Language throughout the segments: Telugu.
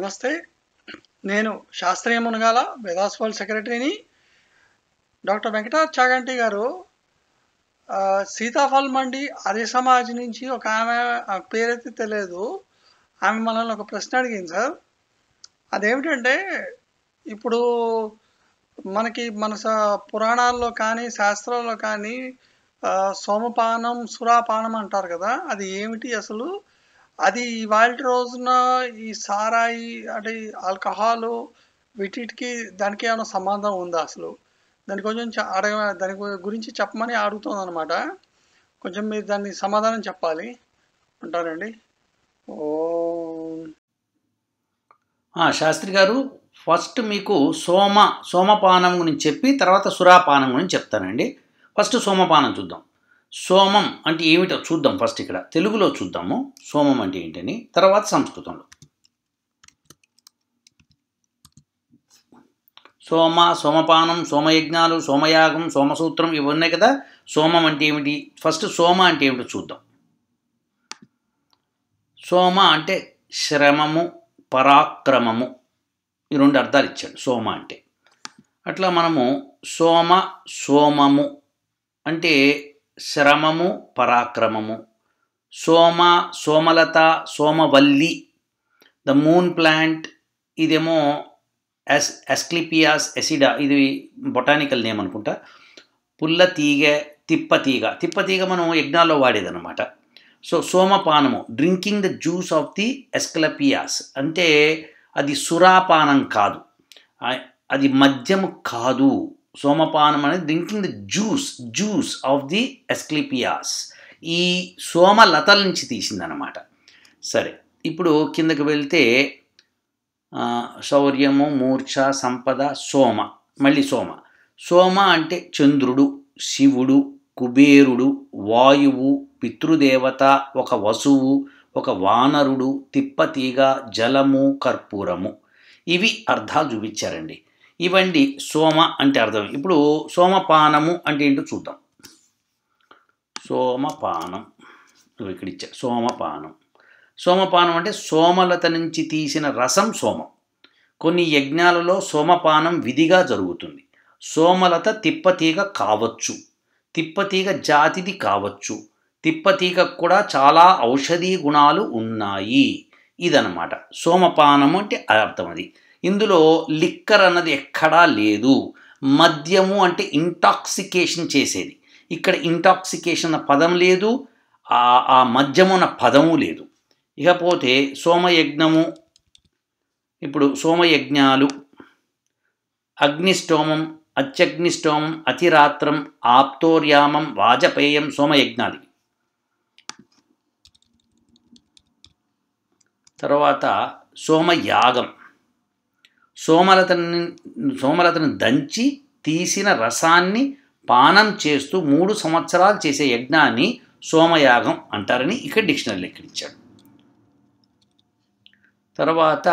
నమస్తే నేను శాస్త్రీయ మునగాల వేదాస్వాల్ సెక్రటరీని డాక్టర్ వెంకట చాగంటి గారు సీతాఫల్ మండి ఆర్య సమాజ్ నుంచి ఒక ఆమె పేరైతే తెలియదు ఆమె మనల్ని ఒక ప్రశ్న అడిగింది సార్ అదేమిటంటే ఇప్పుడు మనకి మన పురాణాల్లో కానీ శాస్త్రాల్లో కానీ సోమపానం సురాపానం అంటారు కదా అది ఏమిటి అసలు అది ఇవాళ రోజున ఈ సారాయి అంటే ఆల్కహాల్ వీటికి దానికి ఏమైనా సంబంధం ఉందా అసలు దాని కొంచెం అడగ దాని గురించి చెప్పమని అడుగుతుంది అనమాట కొంచెం మీరు దాన్ని సమాధానం చెప్పాలి ఉంటారండి ఓ శాస్త్రి గారు ఫస్ట్ మీకు సోమ సోమపానం గురించి చెప్పి తర్వాత సురాపానం గురించి చెప్తానండి ఫస్ట్ సోమపానం చూద్దాం సోమం అంటే ఏమిటో చూద్దాం ఫస్ట్ ఇక్కడ తెలుగులో చూద్దాము సోమం అంటే ఏంటని తర్వాత సంస్కృతంలో సోమ సోమపానం సోమయజ్ఞాలు సోమయాగం సోమసూత్రం ఇవి ఉన్నాయి కదా సోమం అంటే ఏమిటి ఫస్ట్ సోమ అంటే ఏమిటో చూద్దాం సోమ అంటే శ్రమము పరాక్రమము ఈ రెండు అర్థాలు ఇచ్చాడు సోమ అంటే అట్లా మనము సోమ సోమము అంటే శ్రమము పరాక్రమము సోమ సోమలత సోమవల్లి ద మూన్ ప్లాంట్ ఇదేమో ఎస్ ఎస్క్లిపియాస్ ఎసిడా ఇది బొటానికల్ నేమ్ అనుకుంటా పుల్ల తీగ తిప్ప తీగ తిప్ప తీగ మనం యజ్ఞాల్లో వాడేదన్నమాట సో సోమపానము drinking the juice of the Asclepias అంటే అది సురాపానం కాదు అది మద్యము కాదు సోమపానం అనేది drinking the juice juice of the Asclepias ఈ సోమ లతల నుంచి తీసిందనమాట సరే ఇప్పుడు కిందకి వెళ్తే శౌర్యము మూర్ఛ సంపద సోమ మళ్ళీ సోమ సోమ అంటే చంద్రుడు శివుడు కుబేరుడు వాయువు పితృదేవత ఒక వసువు ఒక వానరుడు తిప్పతీగ జలము కర్పూరము ఇవి అర్థాలు చూపించారండి ఇవ్వండి సోమ అంటే అర్థం ఇప్పుడు సోమపానము అంటే ఏంటో చూద్దాం సోమపానం ఇక్కడ ఇచ్చా సోమపానం సోమపానం అంటే సోమలత నుంచి తీసిన రసం సోమం కొన్ని యజ్ఞాలలో సోమపానం విధిగా జరుగుతుంది సోమలత తిప్పతీగ కావచ్చు తిప్పతీగ జాతిది కావచ్చు తిప్పతీగకు కూడా చాలా ఔషధీ గుణాలు ఉన్నాయి ఇదనమాట సోమపానం అంటే అర్థం అది ఇందులో లిక్కర్ అన్నది ఎక్కడా లేదు మద్యము అంటే ఇంటాక్సికేషన్ చేసేది ఇక్కడ ఇంటాక్సికేషన్ అన్న పదం లేదు ఆ మద్యము అన్న పదము లేదు ఇకపోతే సోమయజ్ఞము ఇప్పుడు సోమయజ్ఞాలు అగ్నిష్టోమం అత్యగ్నిష్టోమం అతిరాత్రం ఆప్తోర్యామం వాజపేయం సోమయజ్ఞాలు తర్వాత సోమయాగం సోమలతని సోమలతను దంచి తీసిన రసాన్ని పానం చేస్తూ మూడు సంవత్సరాలు చేసే యజ్ఞాన్ని సోమయాగం అంటారని ఇక్కడ డిక్షనరీ లెక్కించాడు తర్వాత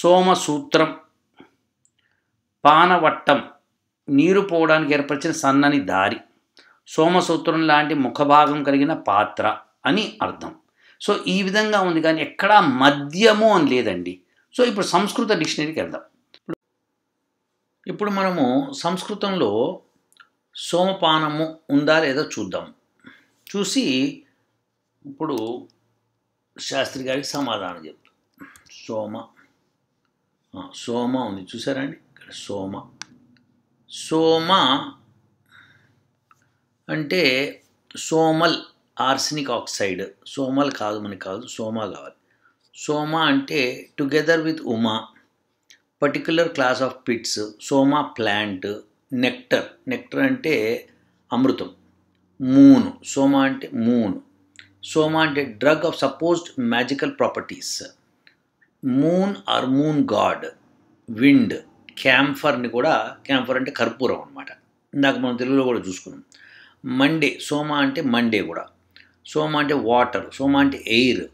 సోమసూత్రం పానవట్టం నీరు పోవడానికి ఏర్పరిచిన సన్నని దారి సోమసూత్రం లాంటి ముఖభాగం కలిగిన పాత్ర అని అర్థం సో ఈ విధంగా ఉంది కానీ ఎక్కడా మద్యము అని లేదండి సో ఇప్పుడు సంస్కృత డిక్షనరీకి వెళ్దాం ఇప్పుడు మనము సంస్కృతంలో సోమపానము ఉందా లేదా చూద్దాం చూసి ఇప్పుడు శాస్త్రి గారికి సమాధానం చెప్తాం సోమ సోమ ఉంది చూసారండి ఇక్కడ సోమ సోమ అంటే సోమల్ ఆర్సినిక్ ఆక్సైడ్ సోమల్ కాదు మనకి కాదు సోమ కావాలి సోమ అంటే together with Uma particular class of pits soma plant nectar nectar అంటే అమృతం మూను సోమ అంటే మూన్ సోమ అంటే drug of supposed magical properties moon or moon god wind క్యాంఫర్ని కూడా క్యాంఫర్ అంటే కర్పూరం అనమాట ఇందాక మనం తెలుగులో కూడా చూసుకున్నాం మండే సోమ అంటే మండే కూడా సోమ అంటే వాటర్ సోమ అంటే air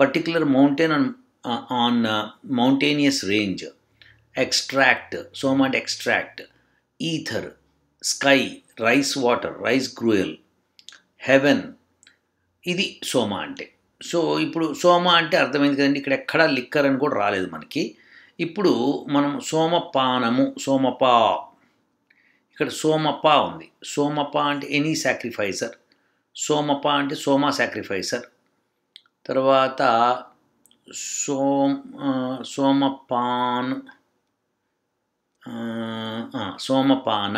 particular mountain on, uh, on uh, mountainous range, extract, so much extract, rice sky, rice water, heaven ఇది సోమా అంటే సో ఇప్పుడు సోమా అంటే అర్థమైంది కదండి ఇక్కడ ఎక్కడ లిక్కర్ అని కూడా రాలేదు మనకి ఇప్పుడు మనం సోమపానము సోమపా ఇక్కడ సోమపా ఉంది సోమపా అంటే ఎనీ సాక్రిఫైసర్ సోమపా అంటే సోమా సాక్రిఫైసర్ తర్వాత సోమ్ సోమపాన్ సోమపాన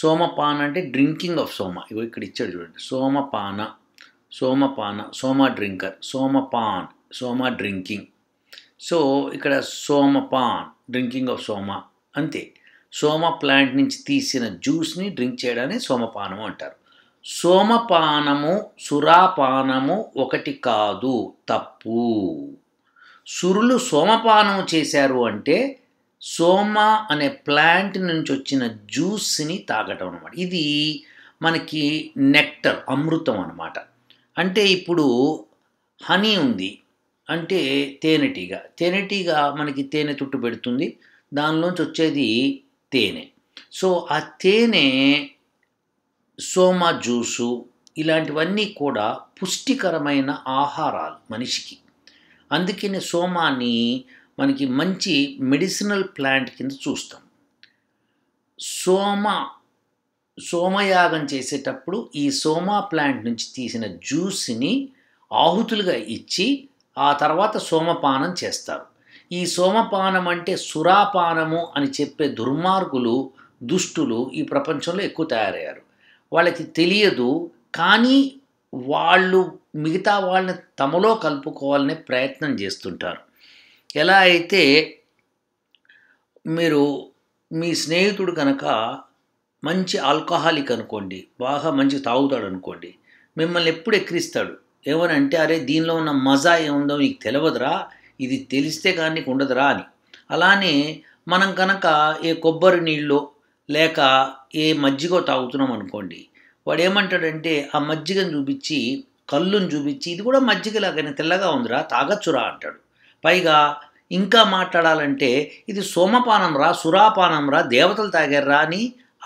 సోమపాన అంటే డ్రింకింగ్ ఆఫ్ సోమ ఇవి ఇక్కడ ఇచ్చాడు చూడండి సోమపాన సోమపాన సోమ డ్రింకర్ సోమపాన్ సోమ డ్రింకింగ్ సో ఇక్కడ సోమపాన్ డ్రింకింగ్ ఆఫ్ సోమ అంతే సోమ ప్లాంట్ నుంచి తీసిన జ్యూస్ని డ్రింక్ చేయడాన్ని సోమపానం అంటారు సోమపానము సురాపానము ఒకటి కాదు తప్పు సురులు సోమపానము చేశారు అంటే సోమ అనే ప్లాంట్ నుంచి వచ్చిన జ్యూస్ని తాగటం అనమాట ఇది మనకి నెక్టర్ అమృతం అనమాట అంటే ఇప్పుడు హనీ ఉంది అంటే తేనెటీగ తేనెటీగ మనకి తేనె తుట్టు పెడుతుంది దానిలోంచి వచ్చేది తేనె సో ఆ తేనె సోమా జ్యూసు ఇలాంటివన్నీ కూడా పుష్టికరమైన ఆహారాలు మనిషికి అందుకనే సోమాని మనకి మంచి మెడిసినల్ ప్లాంట్ కింద చూస్తాం సోమ సోమయాగం చేసేటప్పుడు ఈ సోమా ప్లాంట్ నుంచి తీసిన జ్యూస్ని ఆహుతులుగా ఇచ్చి ఆ తర్వాత సోమపానం చేస్తారు ఈ సోమపానం అంటే సురాపానము అని చెప్పే దుర్మార్గులు దుష్టులు ఈ ప్రపంచంలో ఎక్కువ తయారయ్యారు వాళ్ళకి తెలియదు కానీ వాళ్ళు మిగతా వాళ్ళని తమలో కలుపుకోవాలనే ప్రయత్నం చేస్తుంటారు ఎలా అయితే మీరు మీ స్నేహితుడు కనుక మంచి ఆల్కహాలిక్ అనుకోండి బాగా మంచి తాగుతాడు అనుకోండి మిమ్మల్ని ఎప్పుడు ఎక్కిరిస్తాడు ఏమనంటే అరే దీనిలో ఉన్న మజా ఏముందో నీకు తెలియదురా ఇది తెలిస్తే కానీ నీకు ఉండదురా అని అలానే మనం కనుక ఏ కొబ్బరి నీళ్ళు లేక ఏ మజ్జిగ తాగుతున్నాం అనుకోండి వాడు ఏమంటాడంటే ఆ మజ్జిగను చూపించి కళ్ళును చూపించి ఇది కూడా మజ్జిగలాగానే తెల్లగా ఉందిరా తాగచ్చురా అంటాడు పైగా ఇంకా మాట్లాడాలంటే ఇది సోమపానం రా సురాపానం రా దేవతలు తాగారా అని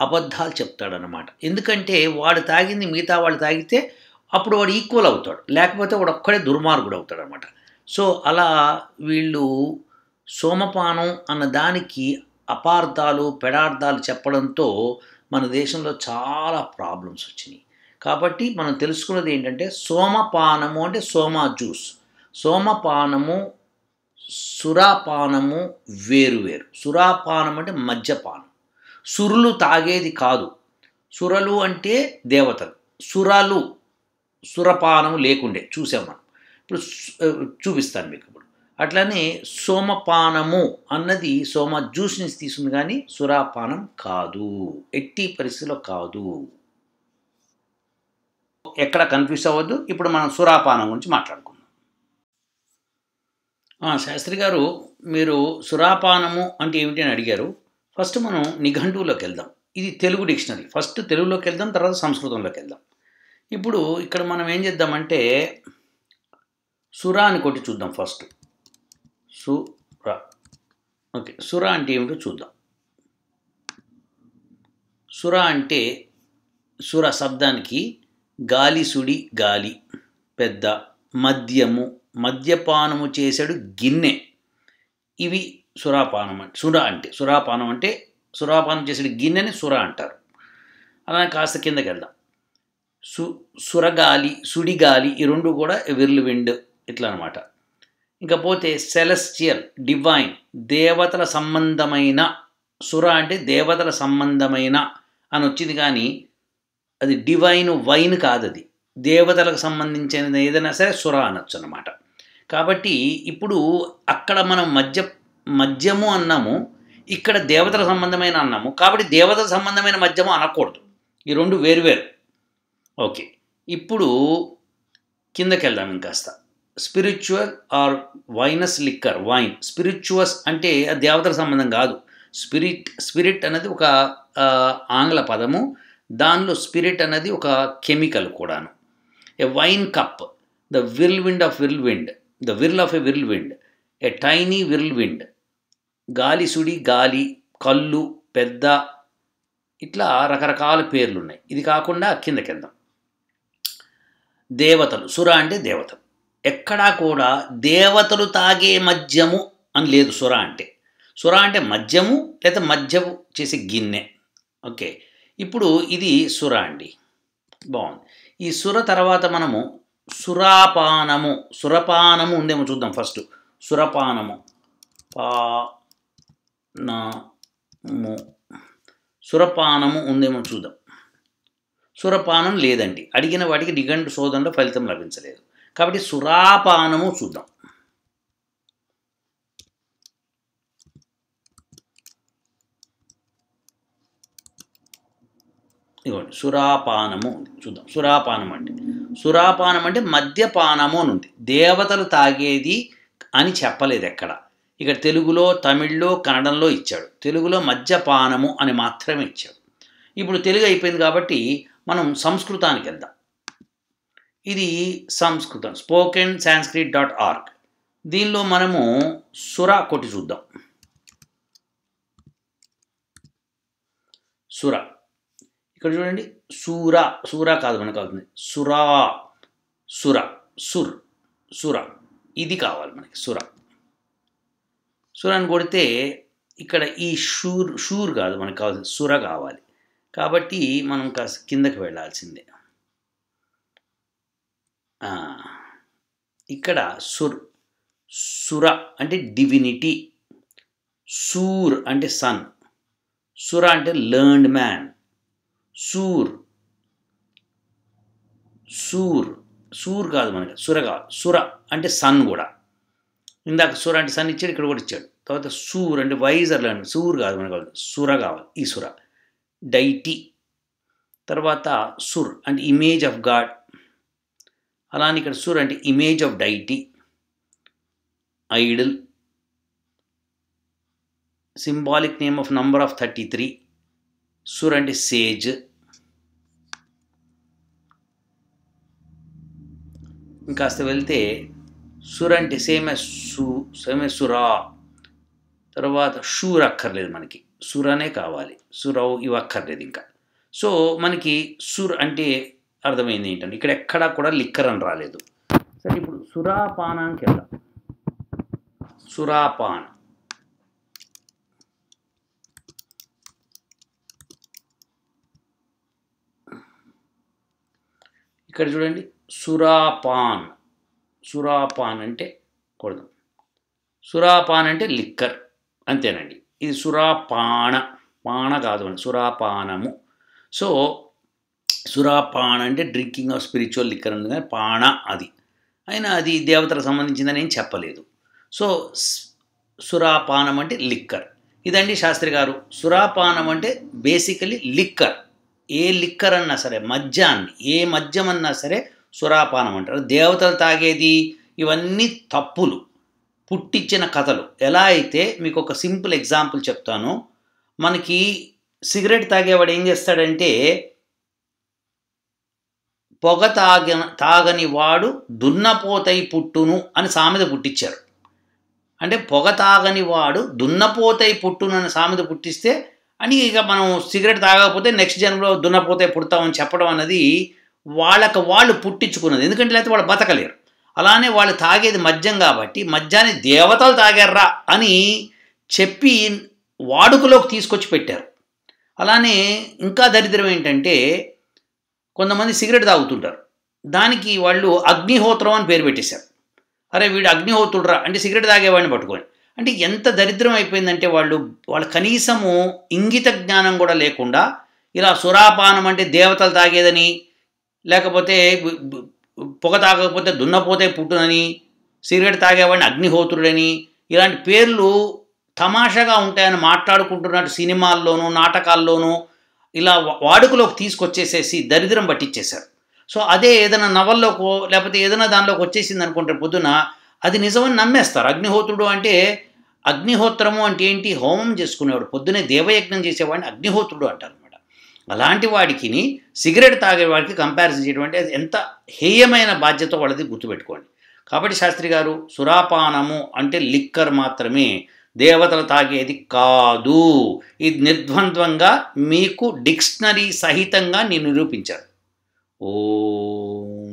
అబద్ధాలు చెప్తాడనమాట ఎందుకంటే వాడు తాగింది మిగతా వాళ్ళు తాగితే అప్పుడు వాడు ఈక్వల్ అవుతాడు లేకపోతే వాడు ఒక్కడే దుర్మార్గుడు అవుతాడు అనమాట సో అలా వీళ్ళు సోమపానం అన్న దానికి అపార్థాలు పెడార్థాలు చెప్పడంతో మన దేశంలో చాలా ప్రాబ్లమ్స్ వచ్చినాయి కాబట్టి మనం తెలుసుకున్నది ఏంటంటే సోమపానము అంటే సోమా జ్యూస్ సోమపానము సురాపానము వేరు వేరు సురాపానం అంటే మద్యపానం సురులు తాగేది కాదు సురలు అంటే దేవతలు సురలు సురపానము లేకుండే చూసాం మనం ఇప్పుడు చూపిస్తాను మీకు ఇప్పుడు అట్లనే సోమపానము అన్నది సోమ జ్యూస్ నుంచి తీసుకుంది కానీ సురాపానం కాదు ఎట్టి పరిస్థితిలో కాదు ఎక్కడ కన్ఫ్యూజ్ అవ్వద్దు ఇప్పుడు మనం సురాపానం గురించి మాట్లాడుకుందాం శాస్త్రి గారు మీరు సురాపానము అంటే ఏమిటి అని అడిగారు ఫస్ట్ మనం నిఘంటువులోకి వెళ్దాం ఇది తెలుగు డిక్షనరీ ఫస్ట్ తెలుగులోకి వెళ్దాం తర్వాత సంస్కృతంలోకి వెళ్దాం ఇప్పుడు ఇక్కడ మనం ఏం చేద్దామంటే సురా అని కొట్టి చూద్దాం ఫస్ట్ సుర ఓకే సుర అంటే ఏమిటో చూద్దాం సుర అంటే సుర శబ్దానికి గాలి సుడి గాలి పెద్ద మద్యము మద్యపానము చేసాడు గిన్నె ఇవి సురాపానం అంటే సుర అంటే సురాపానం అంటే సురాపానం చేసే గిన్నెని సుర అంటారు అలానే కాస్త కిందకి వెళ్దాం సు సురగాలి సుడిగాలి ఈ రెండు కూడా విర్లు విండ్ ఇట్లా అనమాట ఇంకపోతే సెలెస్టియల్ డివైన్ దేవతల సంబంధమైన సుర అంటే దేవతల సంబంధమైన అని వచ్చింది కానీ అది డివైన్ వైన్ కాదు అది దేవతలకు సంబంధించిన ఏదైనా సరే సుర అనొచ్చు అనమాట కాబట్టి ఇప్పుడు అక్కడ మనం మధ్య మద్యము అన్నాము ఇక్కడ దేవతల సంబంధమైన అన్నాము కాబట్టి దేవతల సంబంధమైన మద్యము అనకూడదు ఈ రెండు వేరువేరు ఓకే ఇప్పుడు కిందకి వెళ్దాం ఇంకాస్తా spiritual or vinous liquor wine spirituous అంటే దేవతల సంబంధం కాదు స్పిరిట్ స్పిరిట్ అనేది ఒక ఆంగ్ల పదము దానిలో స్పిరిట్ అనేది ఒక కెమికల్ కూడాను a wine cup the whirlwind of whirlwind the whirl of a whirlwind a tiny whirlwind గాలి సుడి గాలి కళ్ళు పెద్ద ఇట్లా రకరకాల పేర్లు ఉన్నాయి ఇది కాకుండా కింద కింద దేవతలు సుర అంటే దేవతలు ఎక్కడా కూడా దేవతలు తాగే మద్యము అని లేదు సుర అంటే సుర అంటే మద్యము లేదా మద్యము చేసే గిన్నె ఓకే ఇప్పుడు ఇది సుర అండి బాగుంది ఈ సుర తర్వాత మనము సురాపానము సురపానము ఉందేమో చూద్దాం ఫస్ట్ సురపానము పానము సురపానము ఉందేమో చూద్దాం సురపానం లేదండి అడిగిన వాడికి నిఘంటు శోధనలో ఫలితం లభించలేదు కాబట్టి సురాపానము చూద్దాం ఇవ్వండి సురాపానము చూద్దాం సురాపానం అంటే సురాపానం అంటే మద్యపానము అని ఉంది దేవతలు తాగేది అని చెప్పలేదు ఎక్కడ ఇక్కడ తెలుగులో తమిళ్లో కన్నడంలో ఇచ్చాడు తెలుగులో మద్యపానము అని మాత్రమే ఇచ్చాడు ఇప్పుడు తెలుగు అయిపోయింది కాబట్టి మనం సంస్కృతానికి వెళ్దాం ఇది సంస్కృతం స్పోకెన్ సాంస్క్రిట్ డాట్ ఆర్గ్ దీనిలో మనము సుర కొట్టి చూద్దాం సుర ఇక్కడ చూడండి సూర సూర కాదు మనకు అవుతుంది సురా సుర సుర్ సుర ఇది కావాలి మనకి సుర అని కొడితే ఇక్కడ ఈ షూర్ షూర్ కాదు మనకు కావాల్సింది సుర కావాలి కాబట్టి మనం కాస్త కిందకి వెళ్ళాల్సిందే ఇక్కడ సుర్ సుర అంటే డివినిటీ సూర్ అంటే సన్ సుర అంటే లర్న్డ్ మ్యాన్ సూర్ సూర్ సూర్ కాదు మనకి సుర కాదు సుర అంటే సన్ కూడా ఇందాక సుర అంటే సన్ ఇచ్చాడు ఇక్కడ కూడా ఇచ్చాడు తర్వాత సూర్ అంటే వైజర్ లర్న్ సూర్ కాదు మనకి కావాలి సుర కావాలి ఈ సుర డైటీ తర్వాత సుర్ అంటే ఇమేజ్ ఆఫ్ గాడ్ అలానే ఇక్కడ చూడండి image of deity idol symbolic name of number of thirty three చూడండి సేజ్ ఇంకాస్త వెళ్తే అంటే సేమ్ ఎస్ సూ సేమ్ ఎస్ సురా తర్వాత షూర్ అక్కర్లేదు మనకి అనే కావాలి సురవు ఇవి అక్కర్లేదు ఇంకా సో మనకి సుర్ అంటే అర్థమైంది ఏంటంటే ఇక్కడ ఎక్కడా కూడా లిక్కర్ అని రాలేదు సరే ఇప్పుడు సురాపానానికి వెళ్దాం సురాపాన్ ఇక్కడ చూడండి సురాపాన్ సురాపాన్ అంటే కొడదాం సురాపాన్ అంటే లిక్కర్ అంతేనండి ఇది సురాపాన పాన కాదు అండి సురాపానము సో సురాపాన అంటే డ్రింకింగ్ ఆఫ్ స్పిరిచువల్ లిక్కర్ ఉంది కానీ పాణ అది అయినా అది దేవతలకు సంబంధించిందని ఏం చెప్పలేదు సో సురాపానం అంటే లిక్కర్ ఇదండి శాస్త్రి గారు సురాపానం అంటే బేసికలీ లిక్కర్ ఏ లిక్కర్ అన్నా సరే మద్యాన్ని ఏ మద్యం అన్నా సరే సురాపానం అంటారు దేవతలు తాగేది ఇవన్నీ తప్పులు పుట్టించిన కథలు ఎలా అయితే మీకు ఒక సింపుల్ ఎగ్జాంపుల్ చెప్తాను మనకి సిగరెట్ తాగేవాడు ఏం చేస్తాడంటే పొగ తాగ తాగని వాడు దున్నపోతై పుట్టును అని సామెత పుట్టించారు అంటే పొగ తాగని వాడు దున్నపోతై పుట్టును అని సామెత పుట్టిస్తే అని ఇక మనం సిగరెట్ తాగకపోతే నెక్స్ట్ జన్మలో దున్నపోతే పుడతామని చెప్పడం అన్నది వాళ్ళకు వాళ్ళు పుట్టించుకున్నది ఎందుకంటే లేకపోతే వాళ్ళు బతకలేరు అలానే వాళ్ళు తాగేది మద్యం కాబట్టి మద్యాన్ని దేవతలు తాగారా అని చెప్పి వాడుకలోకి తీసుకొచ్చి పెట్టారు అలానే ఇంకా దరిద్రం ఏంటంటే కొంతమంది సిగరెట్ తాగుతుంటారు దానికి వాళ్ళు అగ్నిహోత్రం అని పేరు పెట్టేశారు అరే వీడు అగ్నిహోత్రుడ్రా అంటే సిగరెట్ తాగేవాడిని పట్టుకొని అంటే ఎంత దరిద్రం అయిపోయిందంటే వాళ్ళు వాళ్ళ కనీసము ఇంగిత జ్ఞానం కూడా లేకుండా ఇలా సురాపానం అంటే దేవతలు తాగేదని లేకపోతే పొగ తాగకపోతే దున్నపోతే పుట్టునని సిగరెట్ తాగేవాడిని అగ్నిహోత్రుడని ఇలాంటి పేర్లు తమాషగా ఉంటాయని మాట్లాడుకుంటున్నట్టు సినిమాల్లోనూ నాటకాల్లోనూ ఇలా వాడుకలోకి తీసుకొచ్చేసేసి దరిద్రం పట్టించేశారు సో అదే ఏదైనా నవల్లోకో లేకపోతే ఏదైనా దానిలోకి వచ్చేసింది అనుకుంటే పొద్దున అది నిజమని నమ్మేస్తారు అగ్నిహోత్రుడు అంటే అగ్నిహోత్రము అంటే ఏంటి హోమం చేసుకునేవాడు పొద్దునే దేవయజ్ఞం చేసేవాడిని అగ్నిహోత్రుడు అంటారు అనమాట అలాంటి వాడికి సిగరెట్ తాగే వాడికి కంపారిజన్ చేయడం అంటే ఎంత హేయమైన బాధ్యత వాళ్ళది గుర్తుపెట్టుకోండి కాబట్టి శాస్త్రి గారు సురాపానము అంటే లిక్కర్ మాత్రమే దేవతలు తాగేది కాదు ఇది నిర్ద్వంద్వంగా మీకు డిక్షనరీ సహితంగా నేను నిరూపించాను ఓ